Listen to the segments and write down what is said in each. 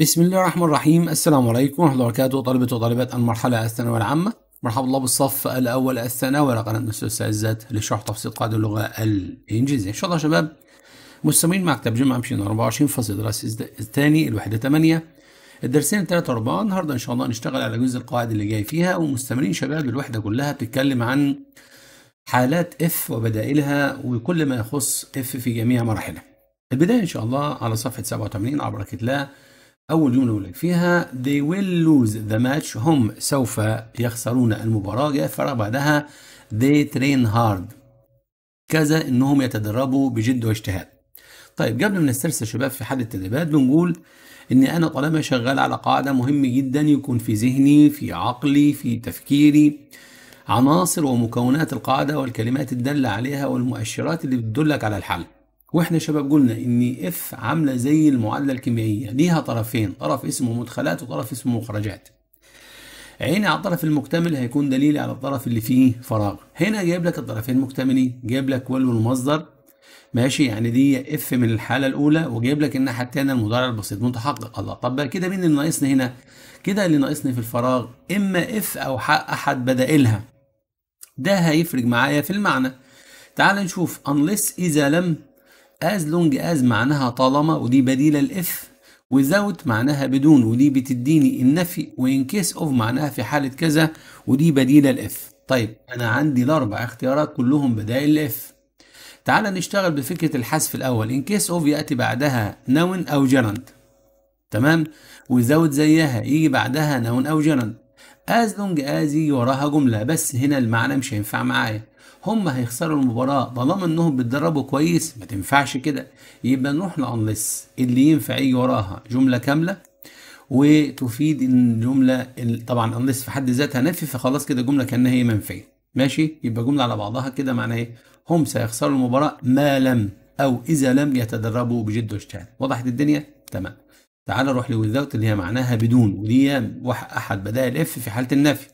بسم الله الرحمن الرحيم السلام عليكم ورحمة الله وبركاته طلبة وطالبات المرحلة الثانوية العامة مرحبا الله بالصف الأول الثانوي لقناة نسوس الذات لشرح تفصيل قواعد اللغة الإنجليزية إن شاء الله شباب مستمرين مع كتاب جمعة 24 فصل دراسي الثاني الوحدة 8 الدرسين الثلاثة أربعة النهارده إن شاء الله نشتغل على جزء القواعد اللي جاي فيها ومستمرين شباب الوحدة كلها بتتكلم عن حالات اف وبدائلها وكل ما يخص اف في جميع مراحلها البداية إن شاء الله على صفحة 87 على بركة الله أول جملة أقول لك فيها they will lose the match هم سوف يخسرون المباراة بعدها they train hard كذا إنهم يتدربوا بجد واجتهاد طيب قبل ما نسترسل شباب في حد التدريبات بنقول إني أنا طالما شغال على قاعدة مهم جدا يكون في ذهني في عقلي في تفكيري عناصر ومكونات القاعدة والكلمات الدالة عليها والمؤشرات اللي بتدلك على الحل واحنا شباب قلنا ان اف عامله زي المعادله الكيميائيه ليها طرفين طرف اسمه مدخلات وطرف اسمه مخرجات عيني على الطرف المكتمل هيكون دليلي على الطرف اللي فيه فراغ هنا جايب لك الطرفين مكتملين جايب لك ولو المصدر ماشي يعني دي اف من الحاله الاولى وجايب لك الناحيه الثانيه المضارع البسيط متحقق الله طب كده مين اللي ناقصني هنا كده اللي ناقصني في الفراغ اما اف او احد بدائلها ده هيفرق معايا في المعنى تعال نشوف unless اذا لم as long as معناها طالما ودي بديلة لإف without معناها بدون ودي بتديني النفي وإن كيس أوف معناها في حالة كذا ودي بديلة لإف طيب أنا عندي الأربع اختيارات كلهم بدائل لإف تعال نشتغل بفكرة الحذف الأول إن كيس أوف يأتي بعدها نون أو جرند تمام without زيها يجي بعدها نون أو جرند as long as يجي وراها جملة بس هنا المعنى مش هينفع معايا هم هيخسروا المباراه طالما انهم بيتدربوا كويس ما تنفعش كده يبقى نروح لانلس اللي ينفع يجي وراها جمله كامله وتفيد الجمله طبعا انلس في حد ذاتها نفي فخلاص كده جمله كانها هي منفيه ماشي يبقى جمله على بعضها كده معناها ايه هم سيخسروا المباراه ما لم او اذا لم يتدربوا بجد واجتهاد وضحت الدنيا تمام تعال نروح لوذاوت اللي هي معناها بدون ودي احد بدائل اف في حاله النفي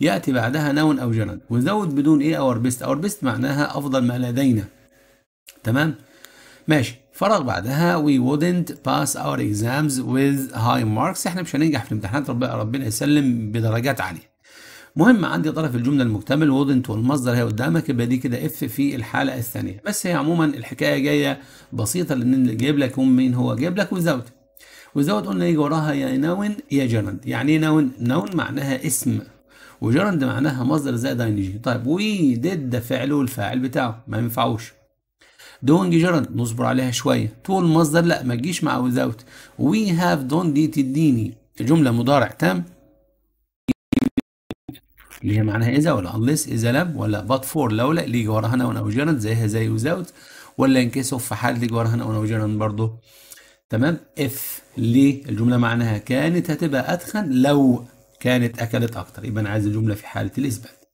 يأتي بعدها نون أو جند وزود بدون إيه اور بيست اور بيست معناها أفضل ما لدينا تمام ماشي فرغ بعدها we wouldn't pass our exams with high marks احنا مش هننجح في الامتحانات ربنا يسلم بدرجات عاليه مهم عندي طرف الجمله المكتمل وودنت والمصدر هي قدامك يبقى دي كده اف في الحاله الثانيه بس هي عموما الحكايه جايه بسيطه لان اللي جايب لك مين هو جايب لك without without قلنا يجي وراها يا نون يا جنن يعني ايه نون نون معناها اسم وجرند معناها مصدر زائد اينجي طيب وي ده فعله الفاعل بتاعه ما ينفعوش دونج جرند نصبر عليها شويه طول مصدر لا ما تجيش مع ويزاوت وي هاف دون دي تديني جمله مضارع تام اللي هي معناها اذا ولا انليس اذا لم ولا بات فور لولا اللي يجي وراها نون او جرند زيها زي ويزاوت ولا ان كيس اوف في حال يجي وراها نون او جرند برضه تمام اف ليه الجمله معناها كانت هتبقى اتخن لو كانت أكلت أكتر يبقى أنا عايز الجملة في حالة الإثبات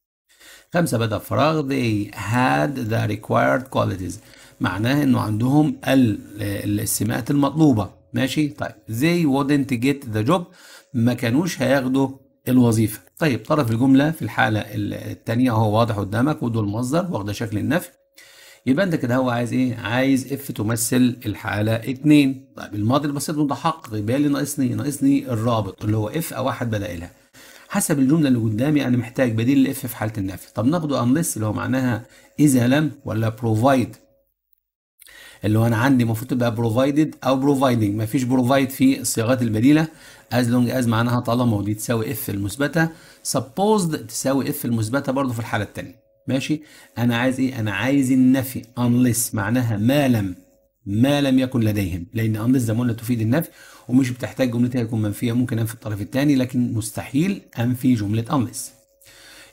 خمسة بدأ فراغ they had the required qualities معناه إنه عندهم السمات المطلوبة ماشي طيب they wouldn't get the job ما كانوش هياخدوا الوظيفة طيب طرف الجملة في الحالة الثانية هو واضح قدامك ودول مصدر واخده شكل النفي يبقى انت كده هو عايز ايه؟ عايز اف تمثل الحاله 2 طيب الماضي البسيط متحقق يبقى لي ناقصني ناقصني الرابط اللي هو اف او واحد بدائلها حسب الجمله اللي قدامي انا محتاج بديل الاف في حاله النفي طب ناخده ليس اللي هو معناها اذا لم ولا بروفايد اللي هو انا عندي المفروض تبقى بروفايدد او بروفايدنج مفيش بروفايد في الصيغات البديله از لونج از معناها طالما ودي تساوي اف المثبته سبوزد تساوي اف المثبته برضه في الحاله الثانيه ماشي انا عايز ايه انا عايز النفي unless معناها ما لم ما لم يكن لديهم لان unless ما قلنا تفيد النفي ومش بتحتاج جملتها يكون منفيه ممكن انفي الطرف الثاني لكن مستحيل انفي جمله unless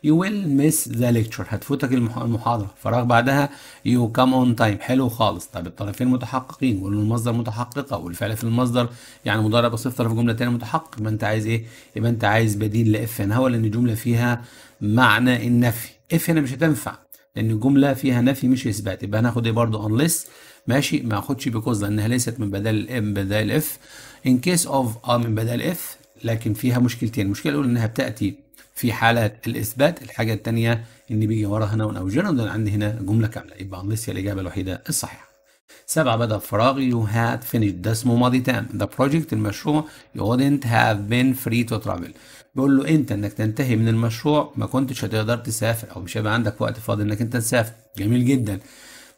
you will miss the lecture هتفوتك المحاضرة فراغ بعدها you come on time حلو خالص طب الطرفين متحققين والمصدر متحققة والفعل في المصدر يعني مضارع بصفة طرف جملة تانية متحقق يبقى انت عايز ايه؟ يبقى انت عايز بديل لإف هو لأن الجملة فيها معنى النفي اف هنا مش هتنفع لان الجمله فيها نفي مش اثبات يبقى هناخد ايه برضو unless ماشي ما اخدش بيكوز لانها ليست من بدل من بدل اف ان كيس اوف اه من بدل اف لكن فيها مشكلتين المشكله الاولى انها بتاتي في حالات الاثبات الحاجه الثانيه ان بيجي ورا هنا او جيرال عندي هنا جمله كامله يبقى unless هي الاجابه الوحيده الصحيحه سبعة بدأ فراغ يو هاد فينيش ده اسمه ماضي تام ذا بروجكت المشروع يو ودنت هاف بين فري تو ترافل بقول له انت انك تنتهي من المشروع ما كنتش هتقدر تسافر او مش هيبقى عندك وقت فاضي انك انت تسافر جميل جدا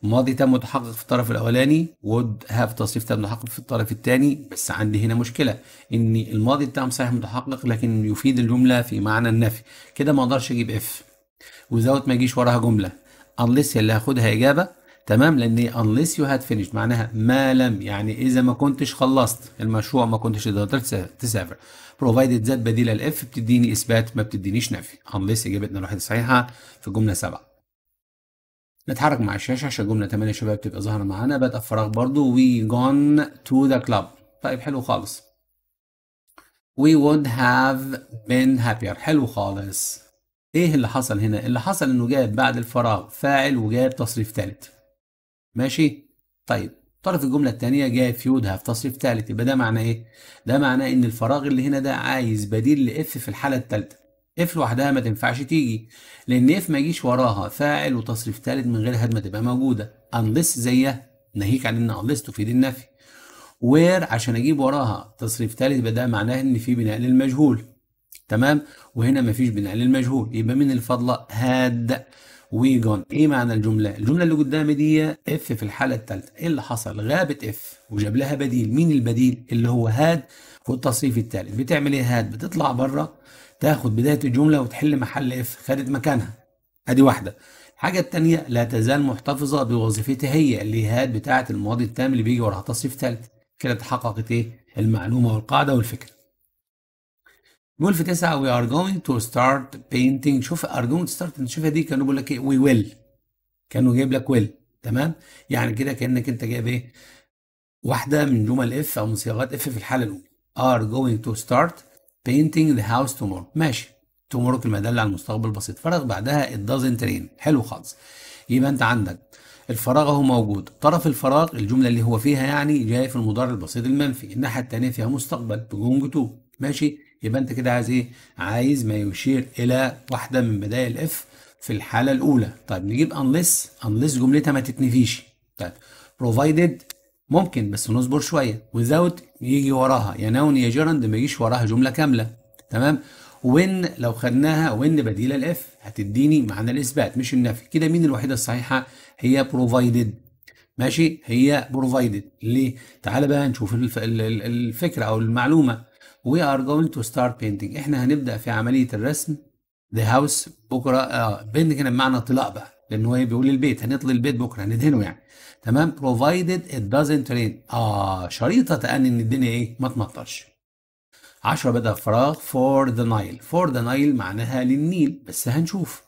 ماضي تم متحقق في الطرف الاولاني وود هاف تصريف تم متحقق في الطرف الثاني بس عندي هنا مشكله ان الماضي بتاعهم صحيح متحقق لكن يفيد الجمله في معنى النفي كده ما اقدرش اجيب اف وزاوت ما يجيش وراها جمله unless اللي هاخدها اجابه تمام لان unless you had finished معناها ما لم يعني اذا ما كنتش خلصت المشروع ما كنتش تقدر تسافر provided ذات بديله الاف بتديني اثبات ما بتدينيش نفي unless اجابتنا الواحده صحيحه في جمله سبعه نتحرك مع الشاشه عشان جمله يا شباب تبقى ظاهره معانا بدأ فراغ برضو وي جون تو ذا كلاب طيب حلو خالص وي وود هاف بين هابير حلو خالص ايه اللي حصل هنا اللي حصل انه جاب بعد الفراغ فاعل وجاب تصريف ثالث ماشي طيب طرف الجملة الثانيه جاي في يودها في تصريف ثالث يبقى ده معناه ايه؟ ده معناه ان الفراغ اللي هنا ده عايز بديل لاف في الحالة الثالثه اف لوحدها ما تنفعش تيجي لان اف ما يجيش وراها فاعل وتصريف ثالث من هاد ما تبقى موجودة unless زيها ناهيك عن ان unless تفيد النفي وير عشان اجيب وراها تصريف ثالث يبقى ده معناه ان في بناء للمجهول تمام وهنا ما فيش بناء للمجهول يبقى من الفضلة هاد وي جون ايه معنى الجمله الجمله اللي قدامي دي اف في الحاله الثالثه ايه اللي حصل غابت اف وجاب لها بديل مين البديل اللي هو هاد في التصريف الثالث بتعمل ايه هاد بتطلع بره تاخد بدايه الجمله وتحل محل اف خدت مكانها ادي واحده الحاجه الثانيه لا تزال محتفظه بوظيفتها هي اللي هاد بتاعه الماضي التام اللي بيجي وراها تصريف ثالث كده اتحققت ايه المعلومه والقاعده والفكره بيقول في تسعة we are going to start painting شوف are going to start انت شوفها دي كانوا بيقول لك ايه we will كانوا جايب لك will تمام يعني كده كانك انت جايب ايه واحده من جمل اف او من صياغات اف في الحاله الاولى are going to start painting the house tomorrow ماشي tomorrow كلمه داله على المستقبل بسيط فرغ بعدها it doesn't rain حلو خالص يبقى انت عندك الفراغ اهو موجود طرف الفراغ الجمله اللي هو فيها يعني جاي في المضارع البسيط المنفي الناحيه الثانيه فيها مستقبل بجونج تو ماشي يبقى انت كده عايز ايه عايز ما يشير الى واحده من بدائل الاف في الحاله الاولى طيب نجيب unless unless جملتها ما تتنفيش طيب provided ممكن بس نصبر شويه without يجي وراها يا نون يا جيرند ما يجيش وراها جمله كامله تمام وين لو خدناها وين بديله الاف هتديني معنى الاثبات مش النفي كده مين الوحيده الصحيحه هي provided ماشي هي بروفايدد ليه تعال بقى نشوف الفكره او المعلومه we are going to start painting احنا هنبدأ في عملية الرسم the house بكرة اه painting هنا بمعنى طلاء بقى لأن هو بيقول البيت هنطلي البيت بكرة هندهنه يعني تمام provided it doesn't rain اه شريطة تأني إن الدنيا إيه ما تمطرش 10 بدأ فراغ for the Nile for the Nile معناها للنيل بس هنشوف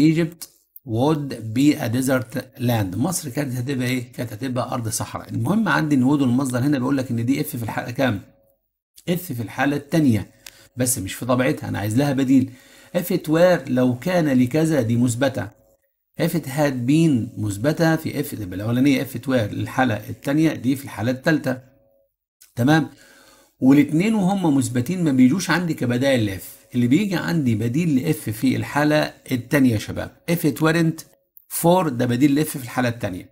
Egypt would be a desert land مصر كانت هتبقى ايه؟ كانت هتبقى ارض صحراء المهم عندي ان وود المصدر هنا بيقول لك ان دي اف في الحلقه كام؟ اف في الحالة التانية بس مش في طبيعتها أنا عايز لها بديل اف وير لو كان لكذا دي مثبتة اف هاد بين مثبتة في اف الأولانية اف وير للحالة التانية دي في الحالة التالتة تمام والاتنين وهم مثبتين ما بيجوش عندي كبدائل لاف اللي بيجي عندي بديل لاف في الحالة التانية يا شباب اف ورنت فور ده بديل لاف في الحالة التانية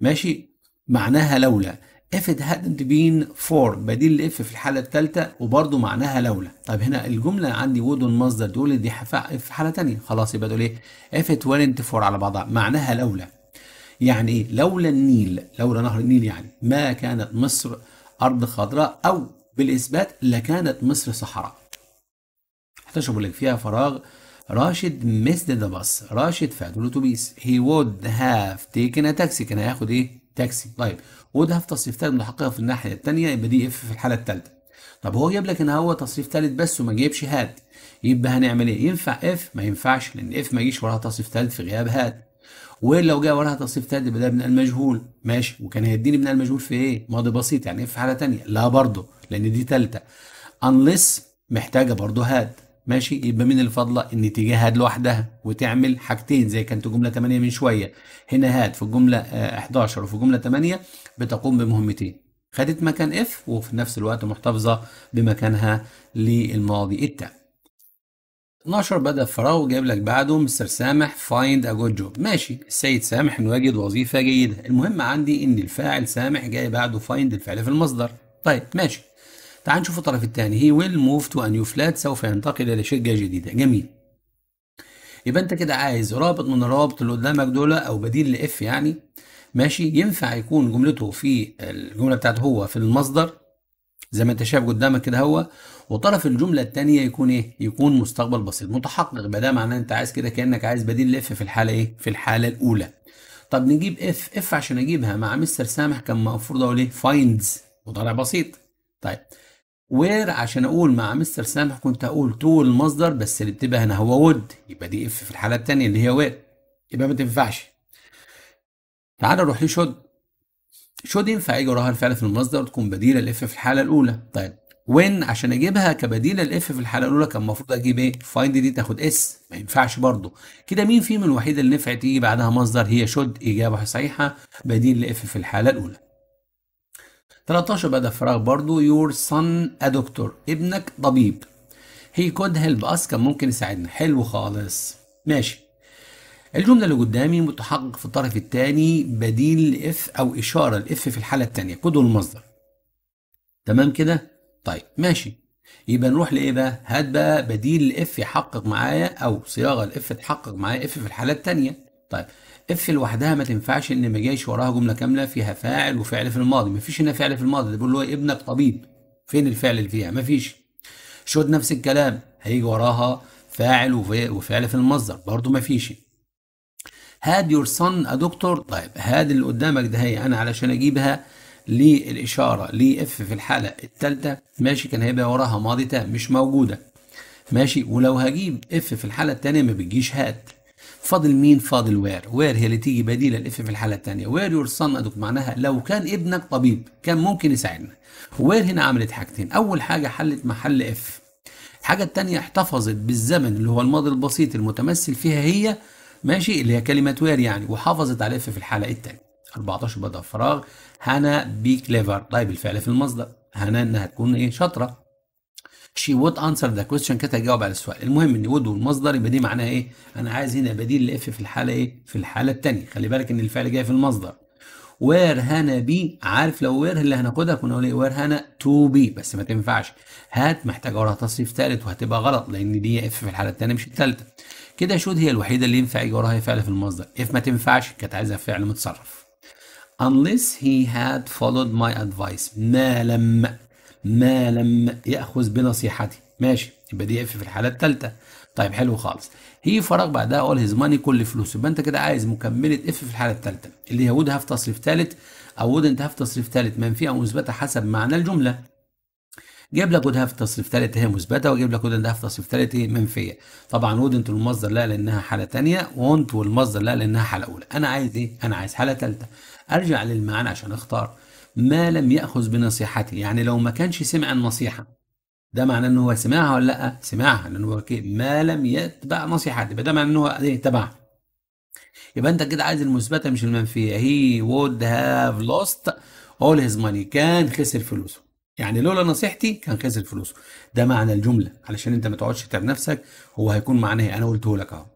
ماشي معناها لولا if it hadn't been for بديل الاف في الحالة الثالثة وبرضه معناها لولا طيب هنا الجملة عندي وودون مصدر تقول دي في حالة ثانية خلاص يبقى تقول ايه if it weren't for على بعضها معناها لولا يعني ايه لولا النيل لولا نهر النيل يعني ما كانت مصر أرض خضراء أو بالإثبات لكانت مصر صحراء 11 بقول لك فيها فراغ راشد مسد ذا باص راشد فات الاتوبيس هي وود هاف تيكن تاكسي كان هياخد ايه تاكسي طيب وده في تصريف ثالث متحققه في الناحيه الثانيه يبقى دي اف في الحاله الثالثه طب هو جاب لك ان هو تصريف ثالث بس وما جايبش هاد يبقى هنعمل ايه ينفع اف ما ينفعش لان اف ما يجيش وراها تصريف ثالث في غياب هاد ولو جاء وراها تصريف ثالث يبقى ده من المجهول ماشي وكان هيديني من المجهول في ايه ماضي بسيط يعني اف في حاله ثانيه لا برضه لان دي ثالثه unless محتاجه برضه هاد ماشي يبقى من الفضلة ان تجاهد لوحدها وتعمل حاجتين زي كانت جملة 8 من شوية هنا هات في الجملة 11 آه، وفي جملة 8 بتقوم بمهمتين خدت مكان اف وفي نفس الوقت محتفظة بمكانها للماضي التاء 12 بدأ فراغ وجايب لك بعده مستر سامح فايند ا جود جوب ماشي السيد سامح نواجد وظيفة جيدة المهم عندي ان الفاعل سامح جاي بعده فايند الفعل في المصدر طيب ماشي تعال نشوف الطرف الثاني هي ويل موف تو نيو فلات سوف ينتقل الى شقه جديده جميل يبقى انت كده عايز رابط من الروابط اللي قدامك دول او بديل لاف يعني ماشي ينفع يكون جملته في الجمله بتاعته هو في المصدر زي ما انت شايف قدامك كده هو وطرف الجمله الثانيه يكون ايه يكون مستقبل بسيط متحقق يبقى ده معناه انت عايز كده كانك عايز بديل لاف في الحاله ايه في الحاله الاولى طب نجيب اف اف عشان اجيبها مع مستر سامح كان المفروض اقول ايه فايندز وطالع بسيط طيب وير عشان اقول مع مستر سامح كنت اقول تو المصدر بس اللي بتبقى هنا هو ود يبقى دي اف في الحاله الثانيه اللي هي وير يبقى ما تنفعش تعال نروح لشود شود ينفع يجي وراها الفعل في المصدر تكون بديله لاف في الحاله الاولى طيب وين عشان اجيبها كبديله لاف في الحاله الاولى كان المفروض اجيب ايه فايند دي تاخد اس ما ينفعش برضه كده مين في من الوحيده اللي نفعت تيجي بعدها مصدر هي شود اجابه صحيحه بديل لاف في الحاله الاولى 13 بقى ده فراغ برضو يور son a doctor ابنك طبيب هي كود هيلب اس كان ممكن يساعدنا حلو خالص ماشي الجملة اللي قدامي متحقق في الطرف الثاني بديل لإف أو إشارة لإف في الحالة الثانية كود المصدر تمام كده؟ طيب ماشي يبقى نروح لإيه بقى؟ هات بقى بديل لإف يحقق معايا أو صياغة لإف تحقق معايا إف في الحالة الثانية طيب اف لوحدها ما تنفعش ان ما جايش وراها جمله كامله فيها فاعل وفعل في الماضي ما فيش هنا فعل في الماضي ده بيقول له إيه؟ ابنك طبيب فين الفعل اللي فيها ما فيش شود نفس الكلام هيجي وراها فاعل وفعل في المصدر برضه ما فيش هاد يور سن ا دكتور طيب هاد اللي قدامك ده هي انا علشان اجيبها للاشاره ل اف في الحاله الثالثه ماشي كان هيبقى وراها ماضي تام مش موجوده ماشي ولو هجيب اف في الحاله الثانيه ما بتجيش هاد فاضل مين فاضل وير وير هي اللي تيجي بديله الاف في الحاله الثانيه وير يور سن ادوك معناها لو كان ابنك طبيب كان ممكن يساعدنا وير هنا عملت حاجتين اول حاجه حلت محل اف الحاجه الثانيه احتفظت بالزمن اللي هو الماضي البسيط المتمثل فيها هي ماشي اللي هي كلمه وير يعني وحافظت على اف في الحاله الثانيه 14 بدأ فراغ هنا بي كليفر طيب الفعل في المصدر هنا انها تكون ايه شاطره she would answer the question كانت هتجاوب على السؤال المهم ان would والمصدر يبقى دي معناها ايه انا عايز هنا بديل لاف في الحاله ايه في الحاله الثانيه خلي بالك ان الفعل جاي في المصدر وير هانا بي عارف لو وير اللي هناخدها كنا نقول ايه وير هانا تو بي بس ما تنفعش هات محتاجه وراها تصريف ثالث وهتبقى غلط لان دي اف في الحاله الثانيه مش الثالثه كده شود هي الوحيده اللي ينفع يجي وراها فعل في المصدر اف ما تنفعش كانت عايزه فعل متصرف unless he had followed my advice ما لم ما لم يأخذ بنصيحتي ماشي يبقى دي اف في الحالة الثالثة طيب حلو خالص هي فراغ بعدها اول هيز ماني كل فلوسه يبقى انت كده عايز مكملة اف في الحالة الثالثة اللي هي وود هاف تصريف ثالث او وود انت هاف تصريف ثالث منفية او مثبتة حسب معنى الجملة جايب لك وود هاف تصريف ثالث هي مثبته وجايب لك وود هاف تصريف ثالث هي منفيه طبعا وود انت المصدر لا لانها حاله ثانيه وانت والمصدر لا لانها حاله اولى انا عايز ايه انا عايز حاله ثالثه ارجع للمعنى عشان اختار ما لم يأخذ بنصيحتي يعني لو ما كانش سمع النصيحة ده معناه ان هو سمعها ولا لا سمعها لان هو ما لم يتبع نصيحتي ده معناه ان هو ايه يبقى انت كده عايز المثبته مش المنفيه هي وود هاف لوست اول هيز ماني كان خسر فلوسه يعني لولا نصيحتي كان خسر فلوسه ده معنى الجمله علشان انت ما تقعدش تعب نفسك هو هيكون معناه انا قلته لك اهو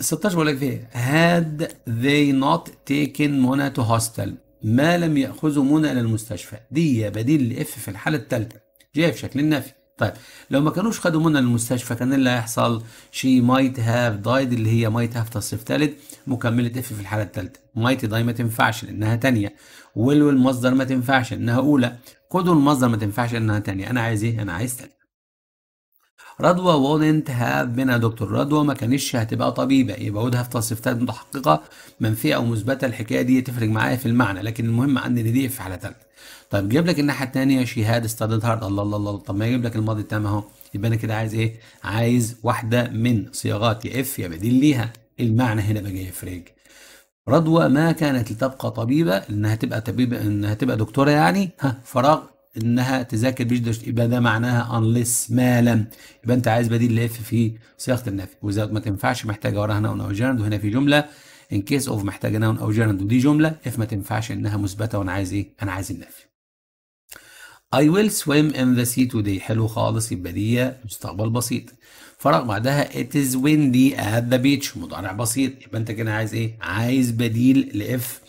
16 بقول لك ايه had they not taken Mona to hostel ما لم يأخذه منى إلى المستشفى دي بديل لإف في الحالة الثالثة جايه في شكل النفي طيب لو ما كانوش خدوا منى المستشفى كان إيه اللي هيحصل شي مايت هاف دايد اللي هي مايت هاف تصريف ثالث مكملة اف في الحالة الثالثة مايت داي ما تنفعش لأنها ثانيه ويل المصدر ما تنفعش لأنها أولى كودو المصدر ما تنفعش لأنها ثانيه أنا عايز إيه؟ أنا عايز ثانيه رضوى wouldn't هاف بين يا دكتور رضوى ما كانتش هتبقى طبيبة يبقى وودها في تصفتات متحققة منفية أو مثبتة الحكاية دي تفرق معايا في المعنى لكن المهم عندي إن دي في حالة ثالثه طيب جايب لك الناحية الثانيه شي هاد studied هارد الله الله الله طب ما يجيب لك الماضي التام أهو يبقى أنا كده عايز إيه؟ عايز واحدة من صياغات يا إف يا بديل ليها المعنى هنا بقى يفرق رضوى ما كانت لتبقى طبيبة إنها تبقى طبيبة إنها تبقى دكتورة يعني ها فراغ انها تذاكر بيش دوش يبقى ده معناها unless ما لم يبقى انت عايز بديل لاف في صياغه النفي وزي ما تنفعش محتاجه وراها نون او جيرند وهنا في جمله ان كيس اوف محتاجه نون او جيرند ودي جمله اف ما تنفعش انها مثبته وانا عايز ايه؟ انا عايز النفي. I will swim in the sea today حلو خالص يبقى دي مستقبل بسيط. فرق بعدها it is windy at the beach مضارع بسيط يبقى انت كده عايز ايه؟ عايز بديل لاف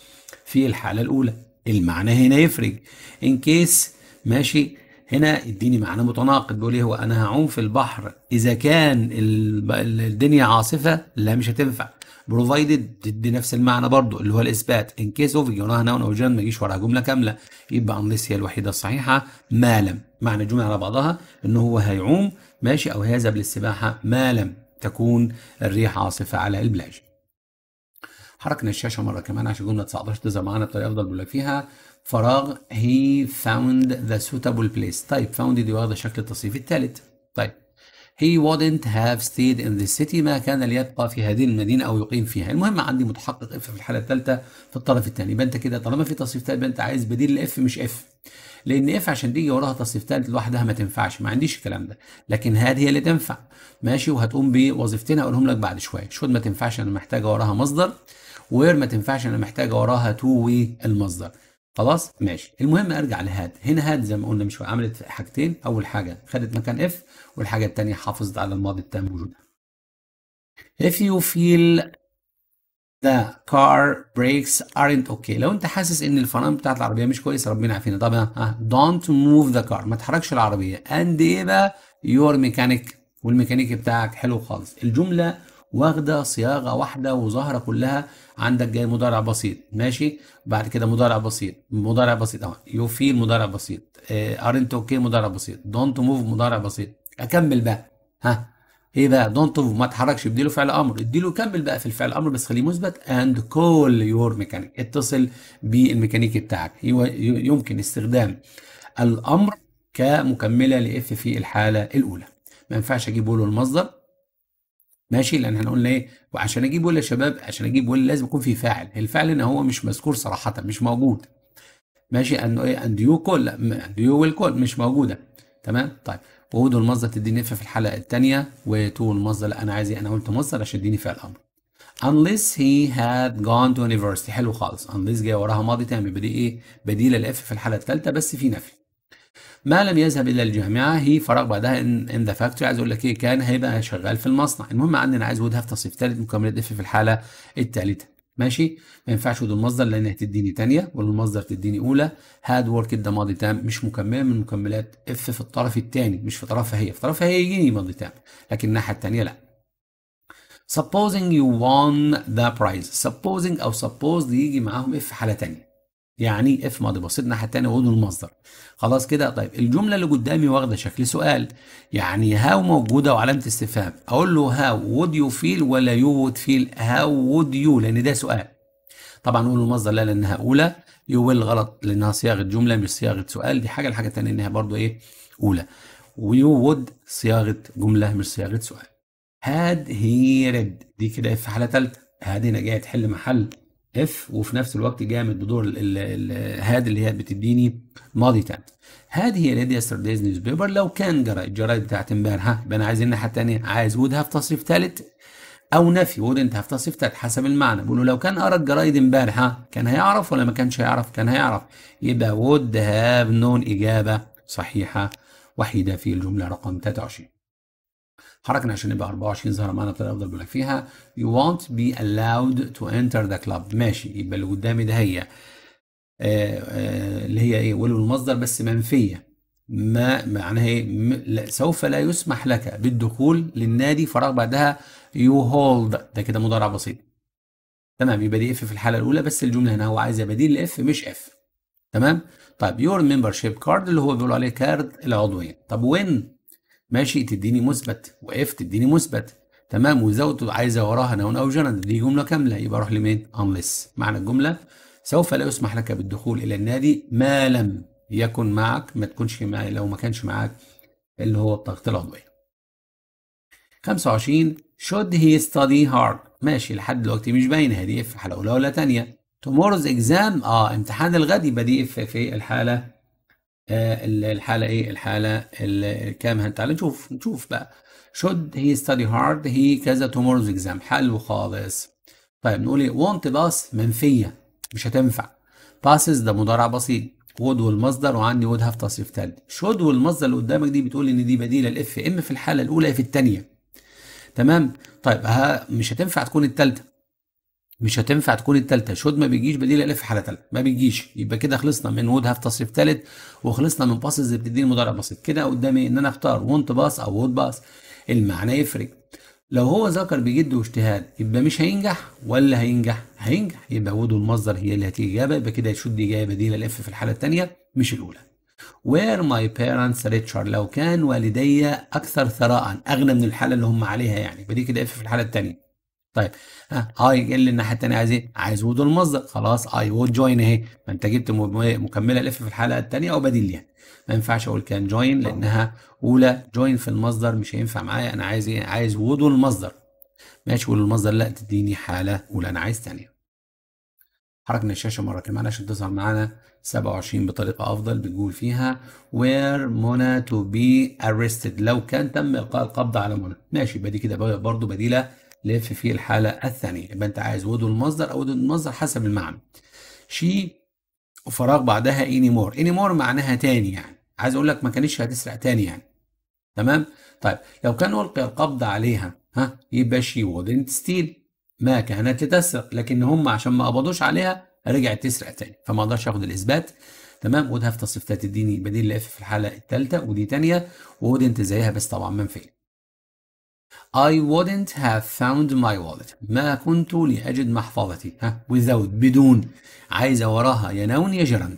في الحاله الاولى. المعنى هنا يفرق. ان كيس ماشي هنا اديني معنى متناقض بيقول ايه هو انا هعوم في البحر اذا كان الدنيا عاصفه لا مش هتنفع بروفايدد تدي نفس المعنى برضو اللي هو الاثبات ان كيس اوف جمعها نون او جن ما يجيش وراها جمله كامله يبقى انليس هي الوحيده الصحيحه ما لم معنى الجمله على بعضها ان هو هيعوم ماشي او هيذهب للسباحه ما لم تكون الريح عاصفه على البلاج حركنا الشاشه مره كمان عشان جمله 19 تظهر معانا بطريقه افضل بيقول لك فيها فراغ he found the suitable place طيب فاوند دي واخده شكل التصريف الثالث طيب he wouldn't have stayed in the city ما كان ليبقى في هذه المدينه او يقيم فيها المهم عندي متحقق اف في الحاله الثالثه في الطرف الثاني يبقى انت كده طالما في تصريف ثالث انت عايز بديل الاف مش اف لان اف عشان تيجي وراها تصريف ثالث لوحدها ما تنفعش ما عنديش الكلام ده لكن هذه هي اللي تنفع ماشي وهتقوم بوظيفتين هقولهم لك بعد شويه شود ما تنفعش انا محتاجه وراها مصدر وير ما تنفعش انا محتاج وراها تو وي المصدر خلاص ماشي المهم ارجع لهاد هنا هاد زي ما قلنا مش عملت حاجتين اول حاجه خدت مكان اف والحاجه الثانيه حافظت على الماضي التام موجود if you feel the car brakes aren't okay لو انت حاسس ان الفرامل بتاعت العربيه مش كويسه ربنا يعافينا طب ها آه، آه، don't move the car ما تحركش العربيه and ايه بقى your mechanic والميكانيكي بتاعك حلو خالص الجمله واخده صياغه واحده وظاهره كلها عندك جاي مضارع بسيط ماشي بعد كده مضارع بسيط مضارع بسيط اهو يو فيل مضارع بسيط ار انت اوكي مضارع بسيط دونت موف مضارع بسيط اكمل بقى ها ايه بقى دونت موف ما تحركش اديله فعل امر اديله كمل بقى في الفعل الامر بس خليه مثبت اند كول يور ميكانيك اتصل بالميكانيكي بتاعك يمكن استخدام الامر كمكمله لاف في الحاله الاولى ما ينفعش اجيبه له المصدر ماشي لان احنا قلنا ايه وعشان اجيب ولا شباب عشان اجيب ولا لازم يكون في فاعل الفاعل هنا هو مش مذكور صراحه مش موجود ماشي انه ايه اند يو كول لا اند يو ويل كول مش موجوده تمام طيب وودو المصدر تديني نفع في الحلقه الثانيه وتو المصدر لا انا عايز ايه انا قلت مصدر عشان يديني فعل امر unless he had gone to university حلو خالص unless جاي وراها ماضي تام بدي ايه بديله لاف في الحاله الثالثه بس في نفي ما لم يذهب الى الجامعه هي فراغ بعدها ان ذا فاكتوري عايز اقول لك ايه كان هيبقى شغال في المصنع المهم عندنا عايز وود هاف تصريف ثالث مكمل اف في الحاله الثالثه ماشي ما ينفعش ود المصدر لان هتديني ثانيه والمصدر تديني اولى هاد ورك ده ماضي تام مش مكمله من مكملات اف في الطرف الثاني مش في طرفها هي في طرفها هي يجيني ماضي تام لكن الناحيه الثانيه لا supposing you won the prize supposing او suppose يجي معاهم اف في حاله ثانيه يعني اف ماضي بسيط الناحيه الثانيه وهو المصدر خلاص كده طيب الجمله اللي قدامي واخده شكل سؤال يعني هاو موجوده وعلامه استفهام اقول له هاو وود يو فيل ولا يو وود فيل هاو وود يو لان ده سؤال طبعا نقول المصدر لا لانها اولى يو ويل غلط لانها صياغه جمله مش صياغه سؤال دي حاجه الحاجه الثانيه انها برضو ايه اولى ويو وود صياغه جمله مش صياغه سؤال هاد هي ريد دي كده في حاله ثالثه هاد هنا جايه تحل محل اف وفي نفس الوقت جامد بدور الهاد اللي هي بتديني ماضي تام هذه هي اليد يستردايز نيوز بيبر لو كان جرائد الجرايد بتاعت امبارح ها يبقى انا عايز الناحيه الثانيه عايز وود هاف تصريف ثالث او نفي انت هاف تصريف ثالث حسب المعنى بيقولوا لو كان قرا الجرايد امبارح ها كان هيعرف ولا ما كانش هيعرف كان هيعرف يبقى وود هاف نون اجابه صحيحه وحيده في الجمله رقم 23 حركنا عشان يبقى 24 ظهر معانا بطريقه افضل بيقول لك فيها يو وونت بي الاود تو انتر ذا كلاب ماشي يبقى اللي قدامي ده هي آه، آه، اللي هي ايه ولو المصدر بس منفيه ما معناها ايه سوف لا يسمح لك بالدخول للنادي فراغ بعدها يو هولد ده كده مضارع بسيط تمام يبقى دي اف في الحاله الاولى بس الجمله هنا هو عايز بديل لاف مش اف تمام طيب يور ممبرشيب كارد اللي هو بيقولوا عليه كارد العضويه طب وين ماشي تديني مثبت واف تديني مثبت تمام وزوت عايزه وراها نون او جنرال دي جمله كامله يبقى اروح لمين انليس معنى الجمله سوف لا يسمح لك بالدخول الى النادي ما لم يكن معك ما تكونش معي لو ما كانش معاك اللي هو الطاقه العضويه 25 should he study hard ماشي لحد دلوقتي مش باينه هدي في حاله اولى ولا ثانيه tomorrow's exam اه امتحان الغد يبقى دي في الحاله آه، الحاله ايه الحاله كام تعال نشوف نشوف بقى should he study hard he كذا tomorrow's exam حلو خالص طيب نقول ايه won't باس منفيه مش هتنفع passes ده مضارع بسيط would والمصدر وعندي would have تصريف تالت should والمصدر اللي قدامك دي بتقول ان دي بديله لاف ام في الحاله الاولى في الثانيه تمام طيب ها مش هتنفع تكون الثالثه مش هتنفع تكون التالتة شود ما بيجيش بديل الف حالة تالتة ما بيجيش يبقى كده خلصنا من وود هاف تصريف تالت وخلصنا من باسز اللي بتديني مدرب بسيط كده قدامي ان انا اختار وونت باس او وود باس المعنى يفرق لو هو ذكر بجد واجتهاد يبقى مش هينجح ولا هينجح هينجح يبقى وود والمصدر هي اللي هتيجي اجابه يبقى كده دي جايه بديل الاف في الحاله الثانيه مش الاولى وير ماي بيرنتس ريتشارد لو كان والدي اكثر ثراء اغنى من الحاله اللي هم عليها يعني يبقى كده اف في الحاله الثانيه طيب اي ال الناحيه الثانيه عايز ايه؟ عايز وود المصدر خلاص اي وود جوين اهي ما انت جبت مكمله الاف في الحلقه الثانيه او بديل ليها يعني. ما ينفعش اقول كان جوين لانها اولى جوين في المصدر مش هينفع معايا انا عايز ايه؟ عايز وود المصدر ماشي المصدر لا تديني حاله اولى انا عايز ثانيه حركنا الشاشه مره كمان عشان تظهر معانا 27 بطريقه افضل بنقول فيها وير منى تو بي ارستد لو كان تم القاء القبض على منى ماشي يبقى دي كده برضه بديله لف في الحالة الثانية يبقى أنت عايز ودو المصدر أو ودو المصدر حسب المعنى شي وفراغ بعدها اني مور اني مور معناها تاني يعني عايز أقول لك ما كانتش هتسرق تاني يعني تمام طيب لو كان ألقي القبض عليها ها يبقى شي ودنت ستيل ما كانت لتسرق لكن هم عشان ما قبضوش عليها رجعت تسرق تاني فما اقدرش اخد الاثبات تمام وده في تصفتها الديني بديل لف في الحاله الثالثه ودي ثانيه وودنت زيها بس طبعا فين I wouldn't have found my wallet ما كنت لأجد محفظتي ها without بدون عايزة وراها يا نون يا جراند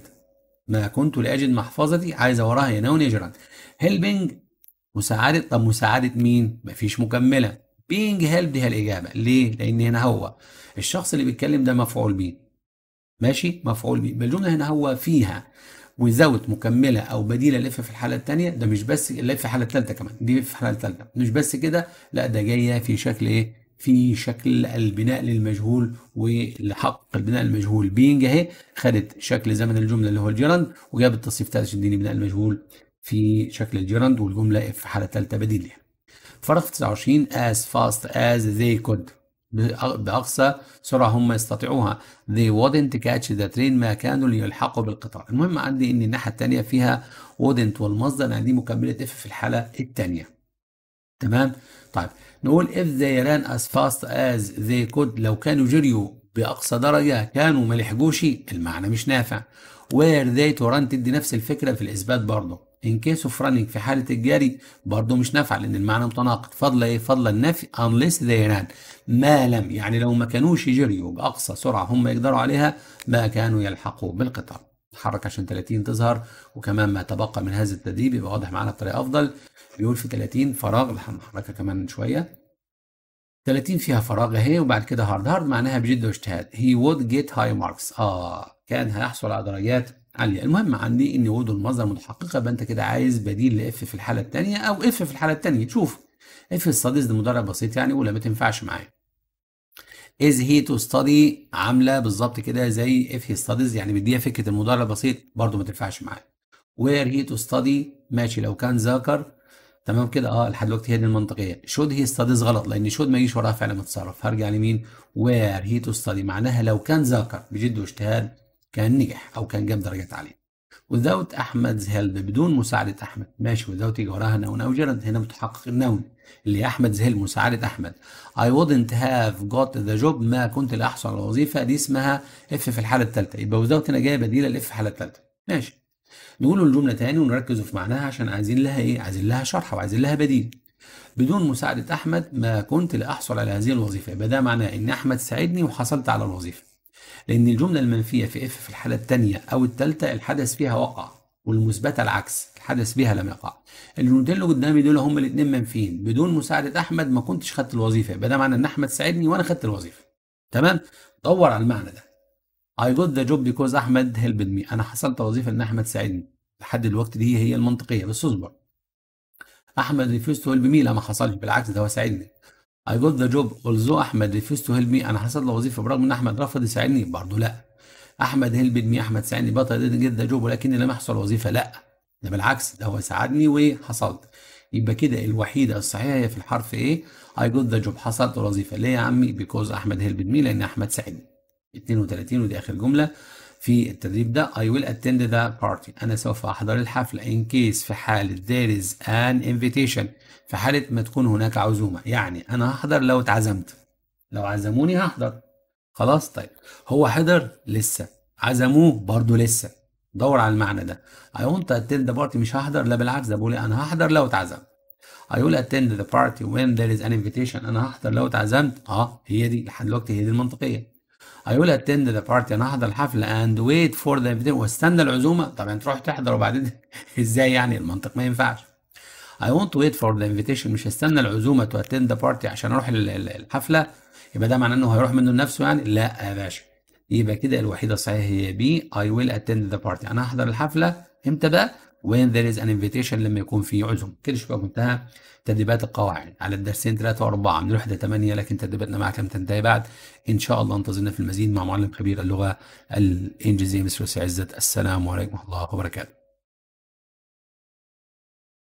ما كنت لأجد محفظتي عايزة وراها يا نون يا جراند helping مساعدة طب مساعدة مين مفيش مكملة being helped هي الإجابة ليه لأن هنا هو الشخص اللي بيتكلم ده مفعول به ماشي مفعول به الجملة هنا هو فيها ويزاوت مكمله او بديله لف في الحاله الثانيه ده مش بس لف في الحاله الثالثه كمان دي في الحاله الثالثه مش بس كده لا ده جايه في شكل ايه في شكل البناء للمجهول ولحق البناء المجهول بينج اهي خدت شكل زمن الجمله اللي هو الجيراند وجابت التصريف بتاع تشدني بناء المجهول في شكل الجيراند والجمله في حاله ثالثه بديل ليها. فرق 29 as fast as they could بأقصى سرعة هم يستطيعوها they wouldn't catch the train ما كانوا ليلحقوا بالقطار المهم عندي ان الناحية التانية فيها wouldn't والمصدر عندي دي مكملة اف في الحالة التانية تمام طيب نقول if they ran as fast as they could لو كانوا جريوا بأقصى درجة كانوا ما لحقوش المعنى مش نافع were they to run تدي نفس الفكرة في الإثبات برضه ان كيس اوف رانينج في حاله الجري برضه مش نافعه لان المعنى متناقض فضل ايه فضل النفي unless they ran ما لم يعني لو ما كانوش يجريوا باقصى سرعه هم يقدروا عليها ما كانوا يلحقوا بالقطار حرك عشان 30 تظهر وكمان ما تبقى من هذا التدريب يبقى واضح معانا بطريقه افضل بيقول في 30 فراغ هنحركها كمان شويه 30 فيها فراغ اهي وبعد كده هارد هارد معناها بجد واجتهاد هي وود جيت هاي ماركس اه كان هيحصل على درجات عاليه المهم عندي ان وجود المصدر متحققه يبقى انت كده عايز بديل لاف في الحاله الثانيه او اف في الحاله الثانيه شوف اف السادس ده مدرج بسيط يعني ولا ما تنفعش معايا از هي تو ستادي عامله بالظبط كده زي اف هي ستاديز يعني مديها فكره المدرج البسيط برضو ما تنفعش معايا وير هي تو ستادي ماشي لو كان ذاكر تمام كده اه لحد دلوقتي هي دي المنطقيه شود هي ستاديز غلط لان شود ما يجيش وراها فعلا متصرف هرجع لمين وير هي تو ستادي معناها لو كان ذاكر بجد واجتهاد كان نجح او كان جاب درجات عاليه without احمد help بدون مساعده احمد ماشي without يجي وراها نون او جيرند هنا متحقق النون اللي احمد زهل مساعده احمد I wouldn't have got the job ما كنت لاحصل على الوظيفه دي اسمها اف في الحاله الثالثه يبقى without هنا جايه بديله لاف في الحاله الثالثه ماشي نقول الجمله تاني ونركزوا في معناها عشان عايزين لها ايه عايزين لها شرح وعايزين لها بديل بدون مساعده احمد ما كنت لاحصل على هذه الوظيفه يبقى ده معناه ان احمد ساعدني وحصلت على الوظيفه لأن الجملة المنفية في إف في الحالة الثانية أو الثالثة الحدث فيها وقع والمثبتة العكس الحدث بها لم يقع الجملتين اللي قدامي دول هم الاثنين منفيين بدون مساعدة أحمد ما كنتش خدت الوظيفة يبقى ده معنى إن أحمد ساعدني وأنا خدت الوظيفة تمام دور على المعنى ده I got the job because أحمد helped me أنا حصلت وظيفة إن أحمد ساعدني لحد الوقت دي هي المنطقية بس اصبر أحمد refused to help me لا ما حصلش بالعكس ده هو ساعدني I got the job although احمد refused to help me انا حصل له وظيفه برغم ان احمد رفض يساعدني برضه لا احمد helped me احمد ساعدني but I didn't get the job ولكني لم احصل وظيفه لا ده بالعكس ده هو ساعدني وحصلت يبقى كده الوحيده الصحيحه هي في الحرف ايه I got the job حصلت الوظيفه ليه يا عمي because احمد helped me لان احمد ساعدني 32 ودي اخر جمله في التدريب ده I will attend the party أنا سوف أحضر الحفلة in case في حالة there is an invitation في حالة ما تكون هناك عزومة يعني أنا هحضر لو اتعزمت لو عزموني هحضر خلاص طيب هو حضر لسه عزموه برضه لسه دور على المعنى ده I won't attend the party مش هحضر لا بالعكس ده بقول أنا هحضر لو اتعزمت I will attend the party when there is an invitation أنا هحضر لو اتعزمت أه هي دي لحد دلوقتي هي دي المنطقية I will attend the party انا احضر الحفله and wait for the invitation واستنى العزومه طبعا تروح تحضر وبعدين ازاي يعني المنطق ما ينفعش I want to wait for the invitation مش هستنى العزومه to attend the party عشان اروح الحفله يبقى ده معناه انه هيروح منه لنفسه يعني لا يا باشا يبقى كده الوحيده الصحيحه هي بي I will attend the party انا احضر الحفله امتى بقى when there is an invitation لما يكون في عزومه كده شباب انتهى تدريبات القواعد على الدرسين ثلاثة وأربعة من الوحدة ثمانية لكن تدريباتنا معك لم تنتهي بعد إن شاء الله انتظرنا في المزيد مع معلم خبير اللغة الإنجليزية مصر عزت السلام عليكم ورحمة الله وبركاته